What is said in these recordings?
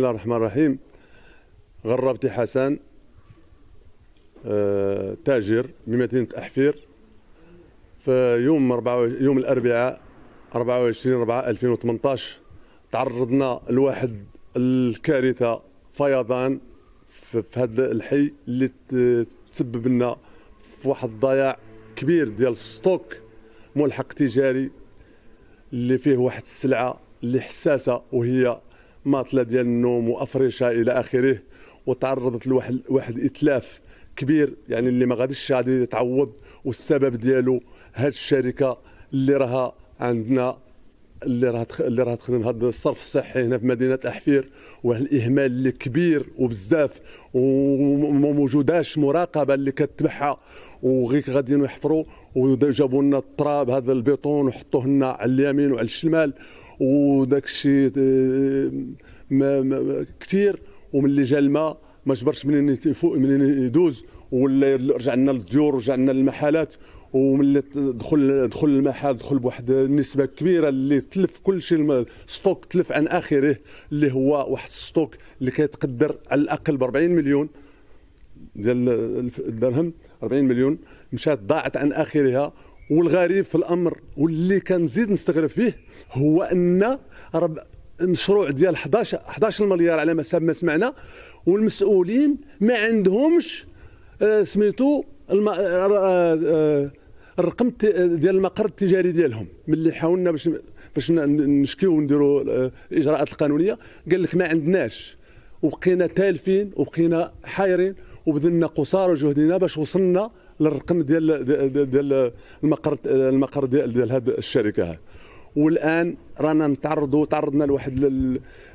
بسم الله الرحمن الرحيم غربتي حسن آه، تاجر بمدينة أحفير في يوم يوم الأربعاء 24 4 2018 تعرضنا لواحد الكارثة فيضان في هذا الحي اللي تسبب لنا في واحد الضياع كبير ديال الستوك ملحق تجاري اللي فيه واحد السلعة اللي حساسة وهي ماطله ديال النوم وافرشه الى اخره وتعرضت لواحد واحد الاتلاف كبير يعني اللي ما غاديش غادي يتعوض والسبب ديالو هاد الشركه اللي راها عندنا اللي راه اللي راه تخدم هذا الصرف الصحي هنا في مدينه احفير واحد الاهمال اللي كبير وبزاف وما موجوداش مراقبه اللي كتبعها وغير غاديين يحفروا وجابوا لنا التراب هذا البيطون وحطوه لنا على اليمين وعلى الشمال وداك الشيء آه، ما, ما كثير وملي جا الماء ما جبرش منين يفوق من يدوز ولا رجع لنا للديور ورجع لنا ومن وملي دخل دخل المحل دخل بواحد النسبه كبيره اللي تلف كل شيء ستوك تلف عن اخره اللي هو واحد ستوك اللي كيتقدر على الاقل ب 40 مليون ديال الدرهم 40 مليون مشات ضاعت عن اخرها والغريب في الامر واللي كنزيد نستغرب فيه هو ان رب مشروع ديال 11 11 مليار على ما سمعنا والمسؤولين ما عندهمش آه، سميتو آه، آه، الرقم ديال المقر التجاري ديالهم ملي حاولنا باش باش نشكيو ونديروا الاجراءات القانونيه قال لك ما عندناش وبقينا تالفين وبقينا حايرين وبذلنا قصارى جهدنا باش وصلنا للرقم ديال ديال, ديال المقر المقر ديال, ديال هذه الشركه والان رانا نتعرضوا تعرضنا لواحد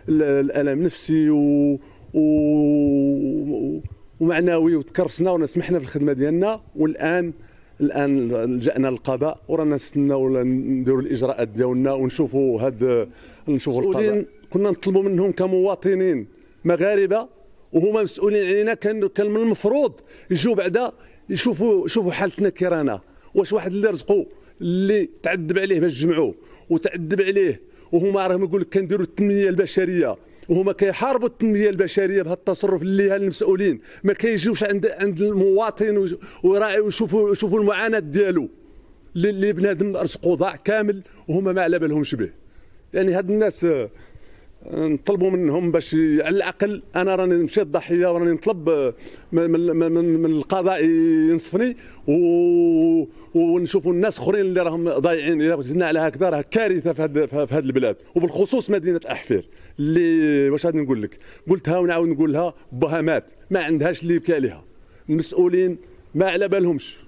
الالم نفسي و, و ومعنوي وتكرسنا سمحنا بالخدمه ديالنا والان الان لجانا للقضاء ورانا نستناو نديروا الاجراءات ديالنا ونشوفوا هاد نشوفوا القضاء كنا نطلبوا منهم كمواطنين مغاربه وهما مسؤولين علينا كان كان من المفروض يجوا بعدا يشوفوا شوفوا حالتنا رانا واش واحد اللي رزقه اللي تعذب عليه باش جمعوه وتعذب عليه وهما راهم يقول لك كنديروا التنميه البشريه وهما كيحاربوا التنميه البشريه بهذا التصرف اللي المسؤولين ما كيجيوش عند عند المواطن ويراعي يشوفوا يشوفوا المعاناه ديالو اللي بنادم رزقه ضاع كامل وهما ما على بالهمش به يعني هاد الناس نطلبوا منهم باش على الاقل انا راني مشيت ضحيه وراني نطلب آه، من, من, من القضاء ينصفني و ونشوفوا الناس اخرين اللي راهم ضايعين الا زدنا على هكذا راه كارثه في هذا في هذه البلاد وبالخصوص مدينه احفير اللي واش غادي نقول لك قلتها ونعاود نقولها بهامات ما عندهاش اللي يبكي عليها المسؤولين ما على بالهمش